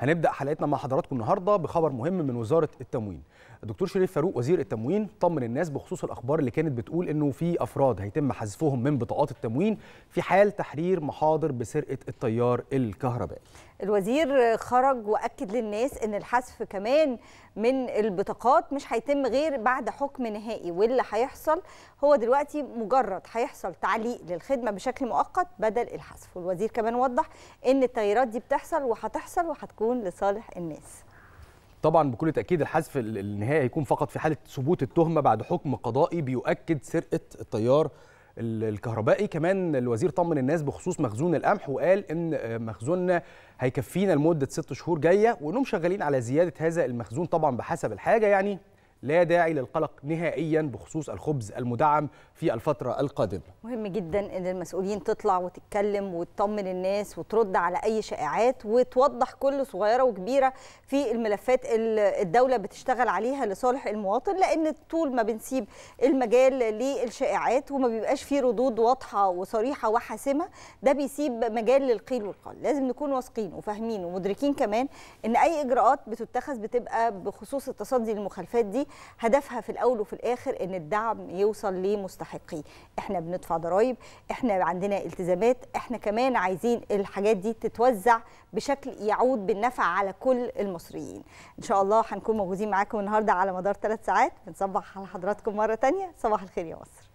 هنبدا حلقتنا مع حضراتكم النهارده بخبر مهم من وزاره التموين الدكتور شريف فاروق وزير التموين طمن الناس بخصوص الاخبار اللي كانت بتقول انه في افراد هيتم حذفهم من بطاقات التموين في حال تحرير محاضر بسرقه التيار الكهربائي الوزير خرج واكد للناس ان الحذف كمان من البطاقات مش هيتم غير بعد حكم نهائي واللي هيحصل هو دلوقتي مجرد هيحصل تعليق للخدمه بشكل مؤقت بدل الحذف والوزير كمان وضح ان التغييرات دي بتحصل وهتحصل وهتكون لصالح الناس طبعا بكل تاكيد الحذف النهائي هيكون فقط في حاله ثبوت التهمه بعد حكم قضائي بيؤكد سرقه التيار الكهربائي كمان الوزير طمن الناس بخصوص مخزون القمح وقال ان آه، مخزوننا هيكفينا لمده ست شهور جايه وانهم شغالين على زياده هذا المخزون طبعا بحسب الحاجه يعني لا داعي للقلق نهائيا بخصوص الخبز المدعم في الفترة القادمة مهم جدا أن المسؤولين تطلع وتتكلم وتطمن الناس وترد على أي شائعات وتوضح كل صغيرة وكبيرة في الملفات اللي الدولة بتشتغل عليها لصالح المواطن لأن طول ما بنسيب المجال للشائعات وما بيبقاش فيه ردود واضحة وصريحة وحاسمة ده بيسيب مجال للقيل والقال لازم نكون واثقين وفاهمين ومدركين كمان أن أي إجراءات بتتخذ بتبقى بخصوص التصدي للمخالفات دي هدفها في الاول وفي الاخر ان الدعم يوصل لمستحقيه احنا بندفع ضرائب احنا عندنا التزامات احنا كمان عايزين الحاجات دي تتوزع بشكل يعود بالنفع على كل المصريين ان شاء الله هنكون موجودين معاكم النهارده على مدار ثلاث ساعات بنصبح على حضراتكم مره ثانيه صباح الخير يا مصر